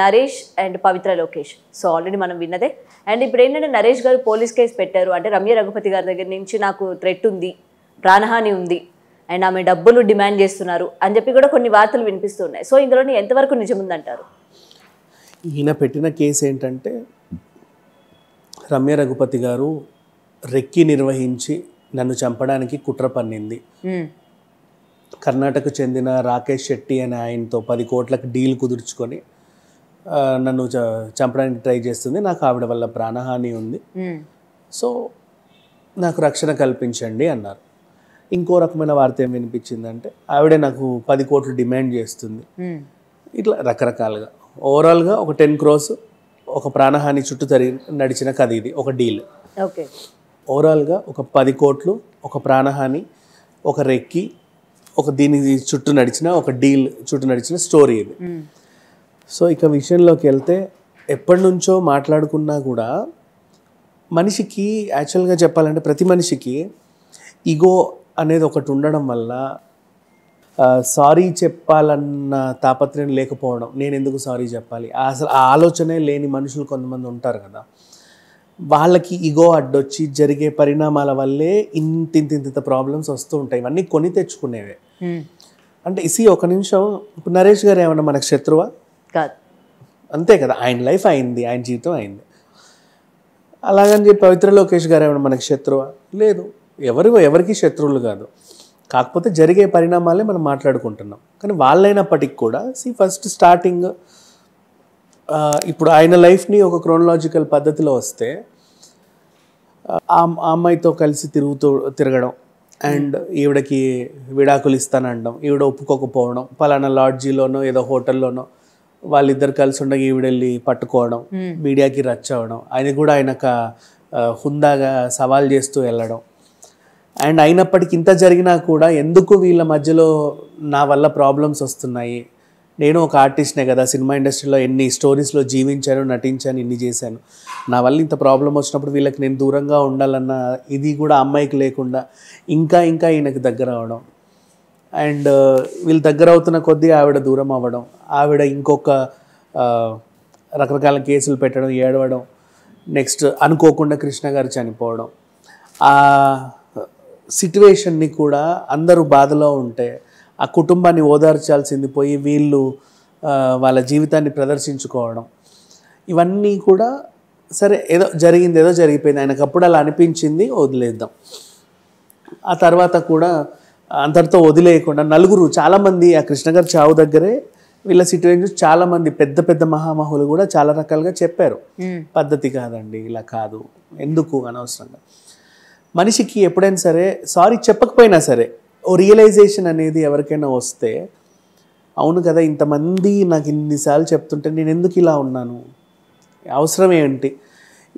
Naresh and Pavitra Lokesh so already మనం విన్నదే and ఇప్పుడు ఏంటంటే నరేష్ గారు పోలీస్ కేసు పెట్టారు అంటే రమ్య రఘుపతి గారి దగ్గర నుంచి నాకు థ్రెట్ ఉంది ప్రాణహాని ఉంది అండ్ ఆమె డబ్బులు డిమాండ్ చేస్తున్నారు అని చెప్పి కూడా కొన్ని వార్తలు వినిపిస్తున్నాయి సో ఇందులో ఎంతవరకు నిజముందంటారు ఈయన పెట్టిన కేసు ఏంటంటే రమ్య రఘుపతి గారు రెక్కి నిర్వహించి నన్ను చంపడానికి కుట్ర పన్నింది కర్ణాటక చెందిన రాకేష్ శెట్టి అనే ఆయనతో పది కోట్లకు డీల్ కుదుర్చుకొని నన్ను చంపడానికి ట్రై చేస్తుంది నాకు ఆవిడ వల్ల ప్రాణహాని ఉంది సో నాకు రక్షణ కల్పించండి అన్నారు ఇంకో రకమైన వార్త ఏం వినిపించిందంటే ఆవిడే నాకు పది కోట్లు డిమాండ్ చేస్తుంది ఇట్లా రకరకాలుగా ఓవరాల్గా ఒక టెన్ క్రోస్ ఒక ప్రాణహాని చుట్టూ తరి నడిచిన కథ ఇది ఒక డీల్ ఓకే ఓవరాల్గా ఒక పది కోట్లు ఒక ప్రాణహాని ఒక రెక్కి ఒక దీని చుట్టూ నడిచిన ఒక డీల్ చుట్టూ నడిచిన స్టోరీ ఇది సో ఇక విషయంలోకి వెళ్తే ఎప్పటి నుంచో మాట్లాడుకున్నా కూడా మనిషికి యాక్చువల్గా చెప్పాలంటే ప్రతి మనిషికి ఈగో అనేది ఒకటి ఉండడం వల్ల సారీ చెప్పాలన్న తాపత్రయం లేకపోవడం నేను ఎందుకు సారీ చెప్పాలి అసలు ఆ ఆలోచనే లేని మనుషులు కొంతమంది ఉంటారు కదా వాళ్ళకి ఇగో అడ్డొచ్చి జరిగే పరిణామాల వల్లే ఇంతింతింత ప్రాబ్లమ్స్ వస్తూ ఉంటాయి ఇవన్నీ కొని తెచ్చుకునేవే అంటే ఇసి ఒక నిమిషం నరేష్ గారు ఏమన్నా మనకు శత్రువా కాదు అంతే కదా ఆయన లైఫ్ అయింది ఆయన జీవితం అయింది అలాగని చెప్పి పవిత్ర లోకేష్ గారు ఏమైనా మనకి శత్రువ లేదు ఎవరు ఎవరికి శత్రువులు కాదు కాకపోతే జరిగే పరిణామాలే మనం మాట్లాడుకుంటున్నాం కానీ వాళ్ళైనప్పటికి కూడా సి ఫస్ట్ స్టార్టింగ్ ఇప్పుడు ఆయన లైఫ్ని ఒక క్రోనలాజికల్ పద్ధతిలో వస్తే ఆ అమ్మాయితో కలిసి తిరుగుతూ తిరగడం అండ్ ఈవిడకి విడాకులు ఇస్తానడం ఈవిడ ఒప్పుకోకపోవడం పలానా లాడ్జీలోనో ఏదో హోటల్లోనో వాళ్ళిద్దరు కలిసి ఉండగా ఈవిడెళ్ళి పట్టుకోవడం మీడియాకి రచ్ అవ్వడం ఆయన కూడా ఆయన హుందాగా సవాల్ చేస్తూ వెళ్ళడం అండ్ అయినప్పటికీ ఇంత జరిగినా కూడా ఎందుకు వీళ్ళ మధ్యలో నా వల్ల ప్రాబ్లమ్స్ వస్తున్నాయి నేను ఒక ఆర్టిస్ట్నే కదా సినిమా ఇండస్ట్రీలో ఎన్ని స్టోరీస్లో జీవించాను నటించాను ఇన్ని చేశాను నా వల్ల ఇంత ప్రాబ్లం వచ్చినప్పుడు వీళ్ళకి నేను దూరంగా ఉండాలన్న ఇది కూడా అమ్మాయికి లేకుండా ఇంకా ఇంకా ఈయనకు దగ్గర అవడం అండ్ uh, వీళ్ళు దగ్గర అవుతున్న కొద్దీ ఆవిడ దూరం అవ్వడం ఆవిడ ఇంకొక uh, రకరకాల కేసులు పెట్టడం ఏడవడం నెక్స్ట్ అనుకోకుండా కృష్ణ గారు చనిపోవడం ఆ సిట్యువేషన్ని కూడా అందరూ బాధలో ఉంటే ఆ కుటుంబాన్ని ఓదార్చాల్సింది పోయి వీళ్ళు uh, వాళ్ళ జీవితాన్ని ప్రదర్శించుకోవడం ఇవన్నీ కూడా సరే ఏదో జరిగింది ఏదో జరిగిపోయింది ఆయనకప్పుడు అలా అనిపించింది వదిలేద్దాం ఆ తర్వాత కూడా అంతటితో వదిలేయకుండా నలుగురు చాలామంది ఆ కృష్ణగారి చావు దగ్గరే వీళ్ళ సిట్యువేషన్స్ చాలా మంది పెద్ద పెద్ద మహామహులు కూడా చాలా రకాలుగా చెప్పారు పద్ధతి కాదండి ఇలా కాదు ఎందుకు అనవసరంగా మనిషికి ఎప్పుడైనా సరే సారీ చెప్పకపోయినా సరే ఓ రియలైజేషన్ అనేది ఎవరికైనా వస్తే అవును కదా ఇంతమంది నాకు ఇన్నిసార్లు చెప్తుంటే నేను ఎందుకు ఇలా ఉన్నాను అవసరం ఏంటి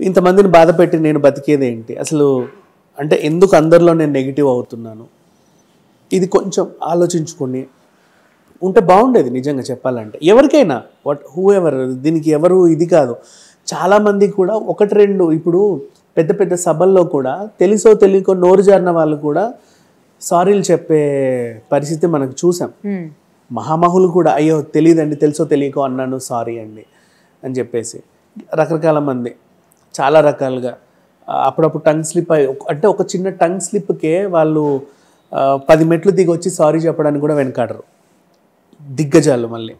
ఇంతమందిని బాధ పెట్టి నేను బతికేది ఏంటి అసలు అంటే ఎందుకు అందరిలో నేను నెగిటివ్ అవుతున్నాను ఇది కొంచెం ఆలోచించుకొని ఉంటే బాగుండేది నిజంగా చెప్పాలంటే ఎవరికైనా వాట్ హూ ఎవర్ దీనికి ఎవరు ఇది కాదు చాలామంది కూడా ఒకటి రెండు ఇప్పుడు పెద్ద పెద్ద సభల్లో కూడా తెలిసో తెలియకో నోరు జారిన వాళ్ళు కూడా సారీలు చెప్పే పరిస్థితి మనకు చూసాం మహామహులు కూడా అయ్యో తెలియదండి తెలుసో తెలియకో అన్నాను సారీ అండి అని చెప్పేసి రకరకాల మంది చాలా రకాలుగా అప్పుడప్పుడు టంగ్ స్లిప్ అయ్యి అంటే ఒక చిన్న టంగ్ స్లిప్కే వాళ్ళు పది మెట్లు దిగి వచ్చి సారీ చెప్పడానికి కూడా వెనకాడరు దిగ్గజాలు మళ్ళీ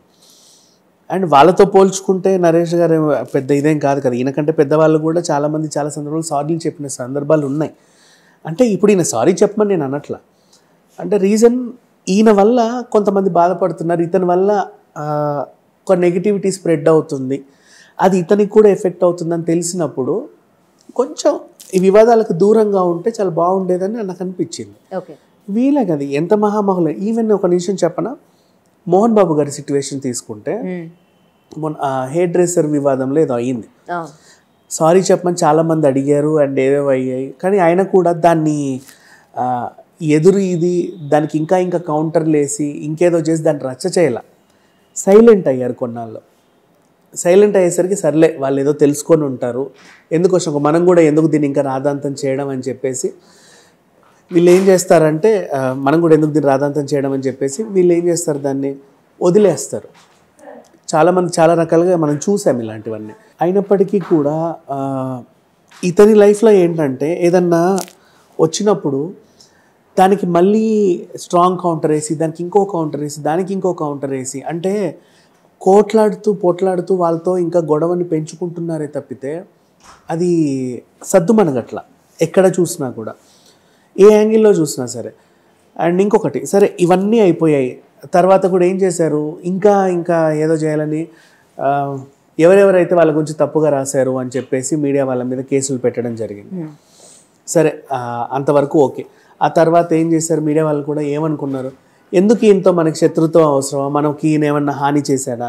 అండ్ వాళ్ళతో పోల్చుకుంటే నరేష్ గారు పెద్ద ఇదేం కాదు కదా ఈయనకంటే పెద్దవాళ్ళు కూడా చాలామంది చాలా సందర్భాలు సారీలు చెప్పిన సందర్భాలు ఉన్నాయి అంటే ఇప్పుడు ఈయన సారీ చెప్పమని నేను అనట్లా అంటే రీజన్ ఈయన వల్ల కొంతమంది బాధపడుతున్నారు ఇతని వల్ల ఒక నెగిటివిటీ స్ప్రెడ్ అవుతుంది అది ఇతనికి కూడా ఎఫెక్ట్ అవుతుందని తెలిసినప్పుడు కొంచెం ఈ వివాదాలకు దూరంగా ఉంటే చాలా బాగుండేదని నాకు అనిపించింది ఓకే వీలే కదా ఎంత మహామహులు ఈవెన్ ఒక నిమిషం చెప్పనా మోహన్ బాబు గారి సిచ్యువేషన్ తీసుకుంటే మొన్న హెయిర్ డ్రెస్సర్ వివాదంలో ఏదో అయ్యింది సారీ చెప్పమని చాలా మంది అడిగారు అండ్ ఏవేవి అయ్యాయి కానీ ఆయన కూడా దాన్ని ఎదురు ఇది దానికి ఇంకా ఇంకా కౌంటర్లు వేసి ఇంకేదో చేసి దాన్ని రచ్చ చేయాల సైలెంట్ అయ్యారు కొన్నాళ్ళు సైలెంట్ అయ్యేసరికి సర్లే వాళ్ళు ఏదో తెలుసుకొని ఉంటారు ఎందుకు మనం కూడా ఎందుకు దీన్ని ఇంకా రాధాంతం చేయడం అని చెప్పేసి వీళ్ళు ఏం చేస్తారంటే మనం కూడా ఎందుకు దీన్ని రాధాంతం చేయడం అని చెప్పేసి వీళ్ళు ఏం చేస్తారు దాన్ని వదిలేస్తారు చాలామంది చాలా రకాలుగా మనం చూసాం ఇలాంటివన్నీ అయినప్పటికీ కూడా ఇతని లైఫ్లో ఏంటంటే ఏదన్నా వచ్చినప్పుడు దానికి మళ్ళీ స్ట్రాంగ్ కౌంటర్ వేసి దానికి ఇంకో కౌంటర్ వేసి దానికి ఇంకో కౌంటర్ వేసి అంటే కోట్లాడుతూ పోట్లాడుతూ వాళ్ళతో ఇంకా గొడవని పెంచుకుంటున్నారే తప్పితే అది సద్దుమనగట్ల ఎక్కడ చూసినా కూడా ఏ యాంగిల్లో చూసినా సరే అండ్ ఇంకొకటి సరే ఇవన్నీ అయిపోయాయి తర్వాత కూడా ఏం చేశారు ఇంకా ఇంకా ఏదో చేయాలని ఎవరెవరైతే వాళ్ళ గురించి తప్పుగా రాశారు అని చెప్పేసి మీడియా వాళ్ళ మీద కేసులు పెట్టడం జరిగింది hmm. సరే అంతవరకు ఓకే ఆ తర్వాత ఏం చేశారు మీడియా వాళ్ళు కూడా ఏమనుకున్నారు ఎందుకు ఈయనతో మనకి శత్రుత్వం అవసరమా మనకి ఈయన ఏమన్నా హాని చేశాడా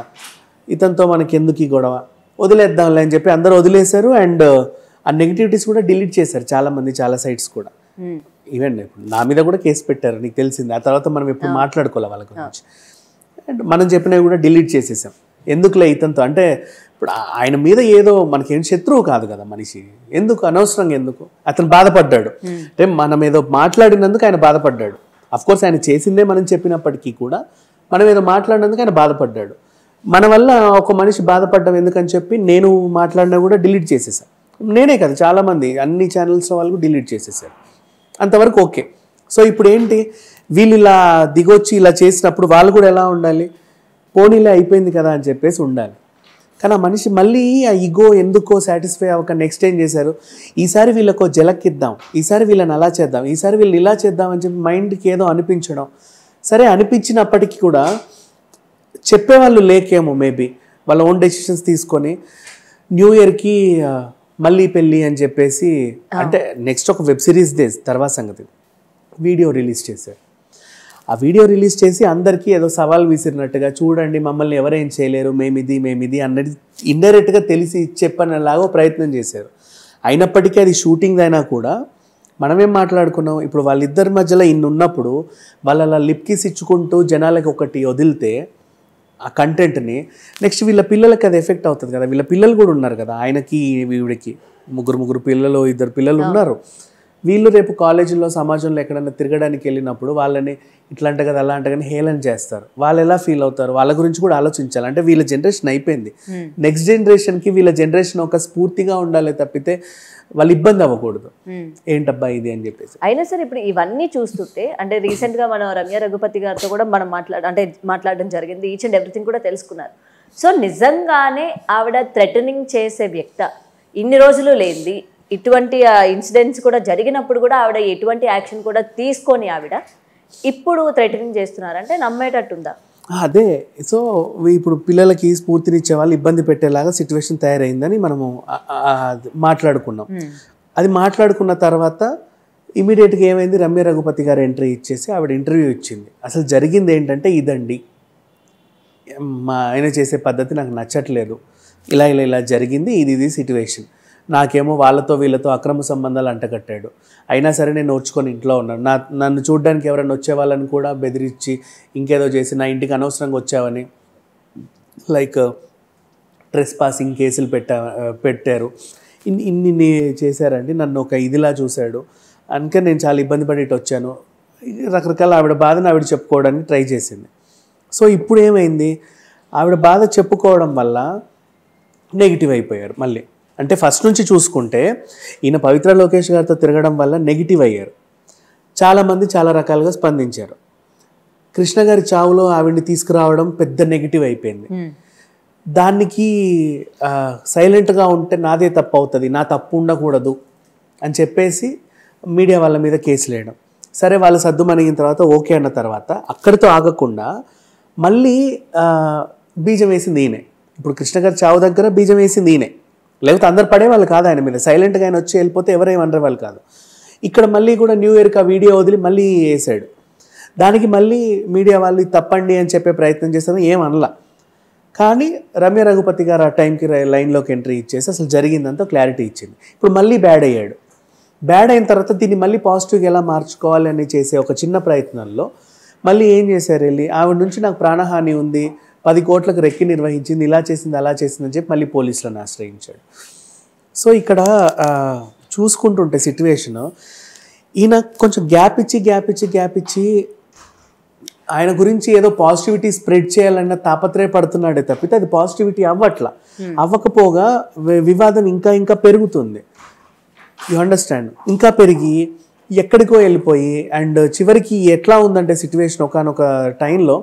ఇతనితో మనకి ఎందుకు ఈ గొడవ వదిలేద్దాంలే అని చెప్పి అందరూ వదిలేశారు అండ్ ఆ నెగిటివిటీస్ కూడా డిలీట్ చేశారు చాలామంది చాలా సైట్స్ కూడా ఈవెన్ ఇప్పుడు నా మీద కూడా కేసు పెట్టారు నీకు తెలిసింది ఆ తర్వాత మనం ఎప్పుడు మాట్లాడుకోవాలి వాళ్ళ గురించి అండ్ మనం చెప్పినవి కూడా డిలీట్ చేసేసాం ఎందుకులే ఇతనితో అంటే ఇప్పుడు ఆయన మీద ఏదో మనకేం శత్రువు కాదు కదా మనిషి ఎందుకు అనవసరంగా ఎందుకు అతను బాధపడ్డాడు అంటే మనం ఏదో మాట్లాడినందుకు ఆయన బాధపడ్డాడు కోర్స్ ఆయన చేసిందే మనం చెప్పినప్పటికీ కూడా మనం ఏదో మాట్లాడినందుకు ఆయన బాధపడ్డాడు మన వల్ల ఒక మనిషి బాధపడ్డం ఎందుకని చెప్పి నేను మాట్లాడినా కూడా డిలీట్ చేసేసాను నేనే కదా చాలామంది అన్ని ఛానల్స్ వాళ్ళు డిలీట్ చేసేసారు అంతవరకు ఓకే సో ఇప్పుడు ఏంటి వీళ్ళు ఇలా దిగొచ్చి ఇలా చేసినప్పుడు వాళ్ళు కూడా ఎలా ఉండాలి పోనీలే అయిపోయింది కదా అని చెప్పేసి ఉండాలి కానీ ఆ మనిషి మళ్ళీ ఆ ఇగో ఎందుకో సాటిస్ఫై అవ్వక నెక్స్ట్ ఏం చేశారు ఈసారి వీళ్ళకు జలక్కిద్దాం ఈసారి వీళ్ళని అలా చేద్దాం ఈసారి వీళ్ళని ఇలా చేద్దాం అని చెప్పి మైండ్కి ఏదో అనిపించడం సరే అనిపించినప్పటికీ కూడా చెప్పేవాళ్ళు లేకేమో మేబీ వాళ్ళ ఓన్ డెసిషన్స్ తీసుకొని న్యూ ఇయర్కి మళ్ళీ పెళ్ళి అని చెప్పేసి అంటే నెక్స్ట్ ఒక వెబ్ సిరీస్ డేస్ తర్వాత సంగతి వీడియో రిలీజ్ చేశారు ఆ వీడియో రిలీజ్ చేసి అందరికీ ఏదో సవాల్ విసిరినట్టుగా చూడండి మమ్మల్ని ఎవరేం చేయలేరు మేమిది మేమిది అన్నది ఇండైరెక్ట్గా తెలిసి చెప్పనేలాగో ప్రయత్నం చేశారు అయినప్పటికీ అది షూటింగ్ అయినా కూడా మనమేం మాట్లాడుకున్నాం ఇప్పుడు వాళ్ళిద్దరి మధ్యలో ఇన్ని ఉన్నప్పుడు వాళ్ళు అలా లిప్ ఇచ్చుకుంటూ జనాలకు ఒకటి వదిలితే ఆ కంటెంట్ని నెక్స్ట్ వీళ్ళ పిల్లలకి అది ఎఫెక్ట్ అవుతుంది కదా వీళ్ళ పిల్లలు కూడా ఉన్నారు కదా ఆయనకి వీడికి ముగ్గురు ముగ్గురు పిల్లలు ఇద్దరు పిల్లలు ఉన్నారు వీళ్ళు రేపు కాలేజీలో సమాజంలో ఎక్కడైనా తిరగడానికి వెళ్ళినప్పుడు వాళ్ళని ఇట్లాంట కదా అలా అంట కానీ హేళన చేస్తారు వాళ్ళు ఎలా ఫీల్ అవుతారు వాళ్ళ గురించి కూడా ఆలోచించాలి అంటే వీళ్ళ జనరేషన్ అయిపోయింది నెక్స్ట్ hmm. జనరేషన్కి వీళ్ళ జనరేషన్ ఒక స్ఫూర్తిగా ఉండాలి తప్పితే వాళ్ళు ఇబ్బంది అవ్వకూడదు hmm. ఏంటబ్బా ఇది అని చెప్పేసి అయినా సరే ఇప్పుడు ఇవన్నీ చూస్తుంటే అంటే రీసెంట్గా మనం రమ్య రఘుపతి గారితో కూడా మనం మాట్లాడ అంటే మాట్లాడడం జరిగింది ఈచ్ అండ్ ఎవ్రీథింగ్ కూడా తెలుసుకున్నారు సో నిజంగానే ఆవిడ థ్రెటనింగ్ చేసే వ్యక్త ఇన్ని రోజులు లేనిది ఇటువంటి ఇన్సిడెంట్స్ కూడా జరిగినప్పుడు కూడా ఆవిడ ఎటువంటి యాక్షన్ కూడా తీసుకొని ఆవిడ ఇప్పుడు థ్రెటనింగ్ చేస్తున్నారంటే నమ్మేటట్టుందా అదే సో ఇప్పుడు పిల్లలకి స్ఫూర్తినిచ్చే వాళ్ళు ఇబ్బంది పెట్టేలాగా సిచ్యువేషన్ తయారైందని మనము మాట్లాడుకున్నాం అది మాట్లాడుకున్న తర్వాత ఇమీడియట్గా ఏమైంది రమ్య రఘుపతి గారు ఎంట్రీ ఇచ్చేసి ఆవిడ ఇంటర్వ్యూ ఇచ్చింది అసలు జరిగింది ఏంటంటే ఇదండి మా ఆయన చేసే పద్ధతి నాకు నచ్చట్లేదు ఇలా ఇలా ఇలా జరిగింది ఇది ఇది సిట్యువేషన్ నాకేమో వాళ్ళతో వీళ్ళతో అక్రమ సంబంధాలు అంటగట్టాడు అయినా సరే నేను నోడ్చుకొని ఇంట్లో ఉన్నాను నా నన్ను చూడడానికి ఎవరైనా వచ్చేవాళ్ళని కూడా బెదిరించి ఇంకేదో చేసి నా ఇంటికి అనవసరంగా వచ్చావని లైక్ ట్రెస్ పాసింగ్ కేసులు పెట్టా పెట్టారు ఇన్ని ఇన్ని చేశారండి నన్ను ఒక ఇదిలా చూశాడు అందుకే నేను చాలా ఇబ్బంది పడేటి వచ్చాను రకరకాల ఆవిడ బాధను ఆవిడ చెప్పుకోవడానికి ట్రై చేసింది సో ఇప్పుడు ఏమైంది ఆవిడ బాధ చెప్పుకోవడం వల్ల నెగిటివ్ అయిపోయారు మళ్ళీ అంటే ఫస్ట్ నుంచి చూసుకుంటే ఈయన పవిత్ర లోకేష్ గారితో తిరగడం వల్ల నెగిటివ్ అయ్యారు చాలామంది చాలా రకాలుగా స్పందించారు కృష్ణ గారి చావులో ఆవిడ్ని తీసుకురావడం పెద్ద నెగిటివ్ అయిపోయింది hmm. దానికి సైలెంట్గా ఉంటే నాదే తప్పు అవుతుంది నా తప్పు ఉండకూడదు అని చెప్పేసి మీడియా వాళ్ళ మీద కేసులు వేయడం సరే వాళ్ళు సర్దు మనిగిన తర్వాత ఓకే అన్న తర్వాత అక్కడితో ఆగకుండా మళ్ళీ బీజం వేసింది ఈయనే ఇప్పుడు కృష్ణ గారి చావు దగ్గర బీజం వేసింది ఈయనే లేకపోతే అందరు పడేవాళ్ళు కాదు ఆయన మీద సైలెంట్గా ఆయన వచ్చి వెళ్ళిపోతే అనరు వాళ్ళు కాదు ఇక్కడ మళ్ళీ కూడా న్యూ ఇయర్కి ఆ వీడియో వదిలి మళ్ళీ వేసాడు దానికి మళ్ళీ మీడియా వాళ్ళు తప్పండి అని చెప్పే ప్రయత్నం చేశారు ఏం కానీ రమ్య రఘుపతి గారు ఆ టైంకి లైన్లోకి ఎంట్రీ ఇచ్చేసి అసలు జరిగిందంతా క్లారిటీ ఇచ్చింది ఇప్పుడు మళ్ళీ బ్యాడ్ అయ్యాడు బ్యాడ్ అయిన తర్వాత దీన్ని మళ్ళీ పాజిటివ్గా ఎలా మార్చుకోవాలి అని చేసే ఒక చిన్న ప్రయత్నంలో మళ్ళీ ఏం చేశారు వెళ్ళి ఆవిడ నుంచి నాకు ప్రాణహాని ఉంది పది కోట్లకు రెక్కి నిర్వహించింది ఇలా చేసింది అలా చేసిందని చెప్పి మళ్ళీ పోలీసులను ఆశ్రయించాడు సో ఇక్కడ చూసుకుంటుంటే సిట్యువేషను ఈయన కొంచెం గ్యాప్ ఇచ్చి గ్యాప్ ఇచ్చి గ్యాప్ ఇచ్చి ఆయన గురించి ఏదో పాజిటివిటీ స్ప్రెడ్ చేయాలన్న తాపత్రయపడుతున్నాడే తప్పితే అది పాజిటివిటీ అవ్వట్లా hmm. అవ్వకపోగా వివాదం ఇంకా ఇంకా పెరుగుతుంది యు అండర్స్టాండ్ ఇంకా పెరిగి ఎక్కడికో వెళ్ళిపోయి అండ్ చివరికి ఎట్లా ఉందంటే సిట్యువేషన్ ఒకనొక టైంలో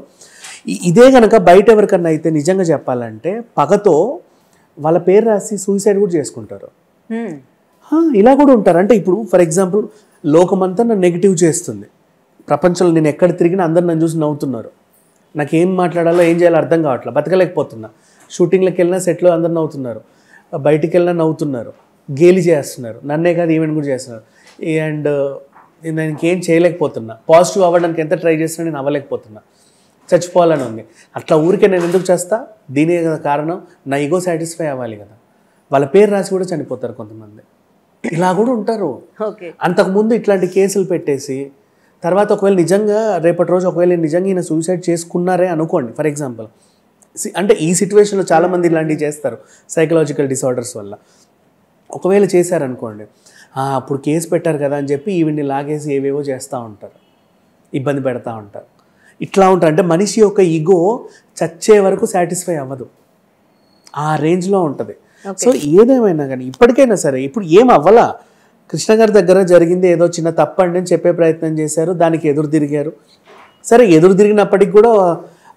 ఇదే కనుక బయట ఎవరికన్నా అయితే నిజంగా చెప్పాలంటే పగతో వాళ్ళ పేరు రాసి సూసైడ్ కూడా చేసుకుంటారు ఇలా కూడా ఉంటారు అంటే ఇప్పుడు ఫర్ ఎగ్జాంపుల్ లోకమంతా నన్ను నెగిటివ్ చేస్తుంది ప్రపంచంలో నేను ఎక్కడ తిరిగినా అందరు నన్ను చూసి నవ్వుతున్నారు నాకు ఏం మాట్లాడాలో ఏం చేయాలో అర్థం కావట్లేదు బతకలేకపోతున్నా షూటింగ్లకు వెళ్ళినా సెట్లో అందరు నవ్వుతున్నారు బయటికి వెళ్ళినా నవ్వుతున్నారు గేలి చేస్తున్నారు నన్నే కాదు ఈవెంట్ కూడా చేస్తున్నారు అండ్ uh, నేను ఇంకేం చేయలేకపోతున్నా పాజిటివ్ అవ్వడానికి ఎంత ట్రై చేస్తున్నా నేను అవ్వలేకపోతున్నా చచ్చిపోవాలని ఉంది అట్లా ఊరికే నేను ఎందుకు చేస్తా దీనే కదా కారణం నా ఈగో సాటిస్ఫై అవ్వాలి కదా వాళ్ళ పేరు రాసి కూడా చనిపోతారు కొంతమంది ఇలా కూడా ఉంటారు అంతకుముందు ఇట్లాంటి కేసులు పెట్టేసి తర్వాత ఒకవేళ నిజంగా రేపటి రోజు ఒకవేళ నిజంగా ఈయన సూసైడ్ చేసుకున్నారే అనుకోండి ఫర్ ఎగ్జాంపుల్ అంటే ఈ సిచ్యువేషన్లో చాలామంది ఇలాంటివి చేస్తారు సైకలాజికల్ డిసార్డర్స్ వల్ల ఒకవేళ చేశారనుకోండి అప్పుడు కేసు పెట్టారు కదా అని చెప్పి ఈవిడ్ని లాగేసి ఏవేవో చేస్తూ ఉంటారు ఇబ్బంది పెడతా ఉంటారు ఇట్లా ఉంటారు అంటే మనిషి యొక్క ఈగో చచ్చే వరకు సాటిస్ఫై అవ్వదు ఆ రేంజ్లో ఉంటుంది సో ఏదేమైనా కానీ ఇప్పటికైనా సరే ఇప్పుడు ఏం అవ్వాలా కృష్ణ గారి దగ్గర జరిగింది ఏదో చిన్న తప్పండి అని చెప్పే ప్రయత్నం చేశారు దానికి ఎదురు తిరిగారు సరే ఎదురు తిరిగినప్పటికి కూడా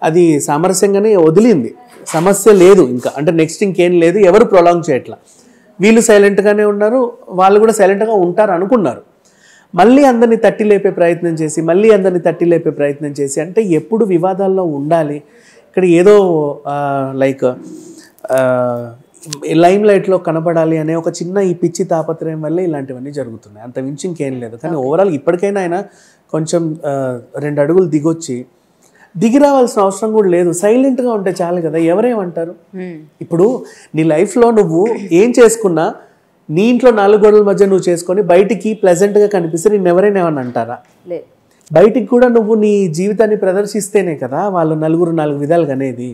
అది సామరస్యంగానే వదిలింది సమస్య లేదు ఇంకా అంటే నెక్స్ట్ ఇంకేం లేదు ఎవరు ప్రొలాంగ్ చేయట్లా వీళ్ళు సైలెంట్గానే ఉన్నారు వాళ్ళు కూడా సైలెంట్గా ఉంటారు అనుకున్నారు మళ్ళీ అందరినీ తట్టి లేపే ప్రయత్నం చేసి మళ్ళీ అందరినీ తట్టి లేపే ప్రయత్నం చేసి అంటే ఎప్పుడు వివాదాల్లో ఉండాలి ఇక్కడ ఏదో లైక్ లైమ్ లైట్లో కనబడాలి అనే ఒక చిన్న ఈ పిచ్చి తాపత్రయం వల్లే ఇలాంటివన్నీ జరుగుతున్నాయి అంత మించి ఇంకేం లేదు కానీ ఓవరాల్ ఇప్పటికైనా ఆయన కొంచెం రెండు అడుగులు దిగొచ్చి దిగి రావాల్సిన అవసరం కూడా లేదు సైలెంట్గా ఉంటే చాలు కదా ఎవరేమంటారు hmm. ఇప్పుడు నీ లైఫ్లో నువ్వు ఏం చేసుకున్నా నీ ఇంట్లో నాలుగు గోడల మధ్య నువ్వు చేసుకొని బయటికి ప్లెజెంట్గా కనిపిస్తే నేను ఎవరైనా ఏమని అంటారా బయటికి కూడా నువ్వు నీ జీవితాన్ని ప్రదర్శిస్తేనే కదా వాళ్ళు నలుగురు నాలుగు విధాలుగా అనేది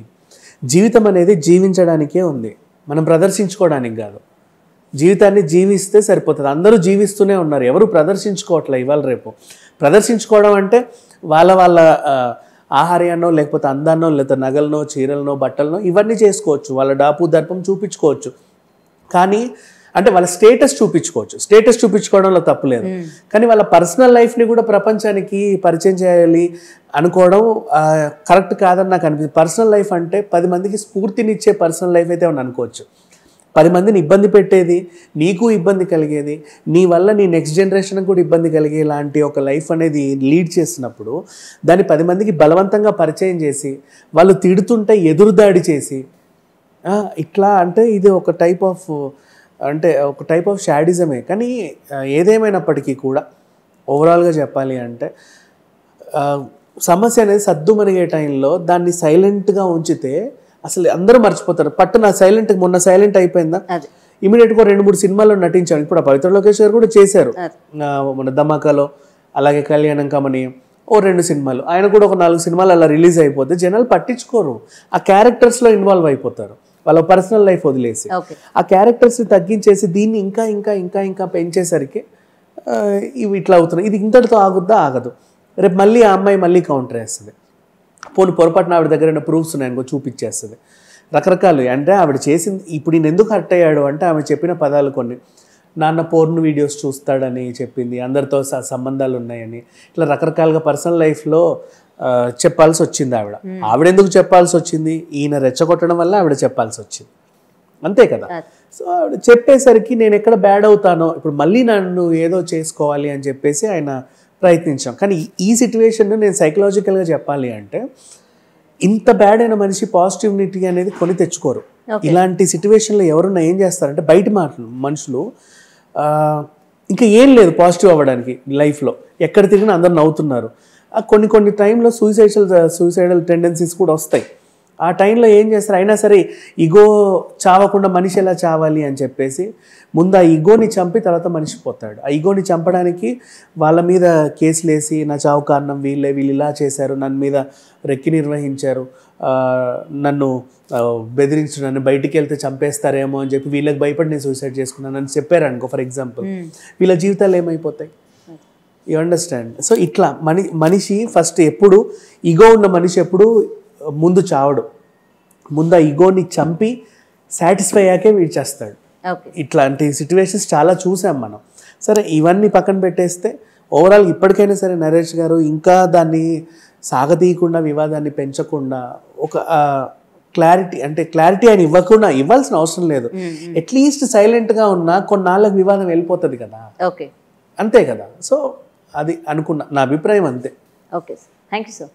జీవితం అనేది జీవించడానికే ఉంది మనం ప్రదర్శించుకోవడానికి కాదు జీవితాన్ని జీవిస్తే సరిపోతుంది అందరూ జీవిస్తూనే ఉన్నారు ఎవరు ప్రదర్శించుకోవట్లే ఇవాళ రేపు ప్రదర్శించుకోవడం అంటే వాళ్ళ వాళ్ళ ఆహార్యాన్నో లేకపోతే అందాన్నో లేకపోతే నగలనో చీరలనో బట్టలనో ఇవన్నీ చేసుకోవచ్చు వాళ్ళ డాపు దర్పం చూపించుకోవచ్చు కానీ అంటే వాళ్ళ స్టేటస్ చూపించుకోవచ్చు స్టేటస్ చూపించుకోవడంలో లేదు కానీ వాళ్ళ పర్సనల్ లైఫ్ని కూడా ప్రపంచానికి పరిచయం చేయాలి అనుకోవడం కరెక్ట్ కాదని నాకు అనిపిస్తుంది పర్సనల్ లైఫ్ అంటే పది మందికి స్ఫూర్తినిచ్చే పర్సనల్ లైఫ్ అయితే అనుకోవచ్చు పది మందిని ఇబ్బంది పెట్టేది నీకు ఇబ్బంది కలిగేది నీ వల్ల నీ నెక్స్ట్ జనరేషన్ కూడా ఇబ్బంది కలిగే లాంటి ఒక లైఫ్ అనేది లీడ్ చేసినప్పుడు దాన్ని పది మందికి బలవంతంగా పరిచయం చేసి వాళ్ళు తిడుతుంటే ఎదురుదాడి చేసి ఇట్లా అంటే ఇది ఒక టైప్ ఆఫ్ అంటే ఒక టైప్ ఆఫ్ షాడిజమే కానీ ఏదేమైనప్పటికీ కూడా ఓవరాల్గా చెప్పాలి అంటే సమస్య అనేది సద్దుమనిగే టైంలో దాన్ని సైలెంట్గా ఉంచితే అసలు అందరూ మర్చిపోతారు పట్టున సైలెంట్ మొన్న సైలెంట్ అయిపోయిందా ఇమీడియట్గా రెండు మూడు సినిమాల్లో నటించారు ఇప్పుడు ఆ పవిత్ర లోకేష్ గారు కూడా చేశారు మన ధమాకాలో అలాగే కళ్యాణం కమని ఓ రెండు సినిమాలు ఆయన కూడా ఒక నాలుగు సినిమాలు అలా రిలీజ్ అయిపోతే జనాలు పట్టించుకోరు ఆ క్యారెక్టర్స్లో ఇన్వాల్వ్ అయిపోతారు వాళ్ళ పర్సనల్ లైఫ్ వదిలేసి ఆ క్యారెక్టర్స్ తగ్గించేసి దీన్ని ఇంకా ఇంకా ఇంకా ఇంకా పెంచేసరికి ఇవి ఇట్లా అవుతున్నాయి ఇది ఇంతటితో ఆగుద్దా ఆగదు రేపు మళ్ళీ ఆ అమ్మాయి మళ్ళీ కౌంటర్ వేస్తుంది పోను పొరపాటున ఆవిడ దగ్గర ప్రూఫ్స్ ఉన్నాయనుకో చూపించేస్తుంది రకరకాలు అంటే ఆవిడ చేసింది ఇప్పుడు నేను ఎందుకు హర్ట్ అయ్యాడు అంటే ఆమె చెప్పిన పదాలు కొన్ని నాన్న పోర్న్ వీడియోస్ చూస్తాడని చెప్పింది అందరితో సంబంధాలు ఉన్నాయని ఇట్లా రకరకాలుగా పర్సనల్ లైఫ్లో చెప్పాల్సి వచ్చింది ఆవిడ ఆవిడ ఎందుకు చెప్పాల్సి వచ్చింది ఈయన రెచ్చగొట్టడం వల్ల ఆవిడ చెప్పాల్సి వచ్చింది అంతే కదా సో ఆవిడ చెప్పేసరికి నేను ఎక్కడ బ్యాడ్ అవుతానో ఇప్పుడు మళ్ళీ నన్ను ఏదో చేసుకోవాలి అని చెప్పేసి ఆయన ప్రయత్నించాం కానీ ఈ సిచ్యువేషన్ నేను సైకలాజికల్గా చెప్పాలి అంటే ఇంత బ్యాడ్ అయిన మనిషి పాజిటివిటీ అనేది కొని తెచ్చుకోరు ఇలాంటి సిచ్యువేషన్లో ఎవరున్నా ఏం చేస్తారంటే బయట మాటలు మనుషులు ఇంకా ఏం లేదు పాజిటివ్ అవ్వడానికి లైఫ్లో ఎక్కడ తిరిగినా అందరు నవ్వుతున్నారు కొన్ని కొన్ని టైంలో సూసైడ్ సూసైడల్ టెండెన్సీస్ కూడా వస్తాయి ఆ టైంలో ఏం చేస్తారు అయినా సరే ఇగో చావకుండా మనిషి ఎలా చావాలి అని చెప్పేసి ముందు ఆ ఇగోని చంపి తర్వాత మనిషి పోతాడు ఆ ఇగోని చంపడానికి వాళ్ళ మీద కేసులు వేసి నా చావు కారణం వీళ్ళే వీళ్ళు ఇలా చేశారు నన్ను మీద రెక్కి నిర్వహించారు నన్ను బెదిరించు నన్ను బయటికి వెళ్తే చంపేస్తారేమో అని చెప్పి వీళ్ళకి భయపడి నేను సూసైడ్ చేసుకున్నాను అని చెప్పారనుకో ఫర్ ఎగ్జాంపుల్ వీళ్ళ జీవితాలు ఏమైపోతాయి యూ అండర్స్టాండ్ సో ఇట్లా మని మనిషి ఫస్ట్ ఎప్పుడు ఇగో ఉన్న మనిషి ఎప్పుడు uh, ముందు చావడు ముందు ఆ ఇగోని చంపి సాటిస్ఫై అయ్యాకే వీడు చేస్తాడు ఇట్లాంటి సిచ్యువేషన్స్ చాలా చూసాం మనం సరే ఇవన్నీ పక్కన పెట్టేస్తే ఓవరాల్ ఇప్పటికైనా సరే నరేష్ గారు ఇంకా దాన్ని సాగతీయకుండా వివాదాన్ని పెంచకుండా ఒక క్లారిటీ అంటే క్లారిటీ ఆయన ఇవ్వకుండా ఇవ్వాల్సిన అవసరం లేదు అట్లీస్ట్ hmm, సైలెంట్గా hmm. ఉన్నా కొన్నాళ్ళకి వివాదం వెళ్ళిపోతుంది కదా ఓకే అంతే కదా సో అది అనుకున్నా నా అభిప్రాయం అంతే okay sir thank you sir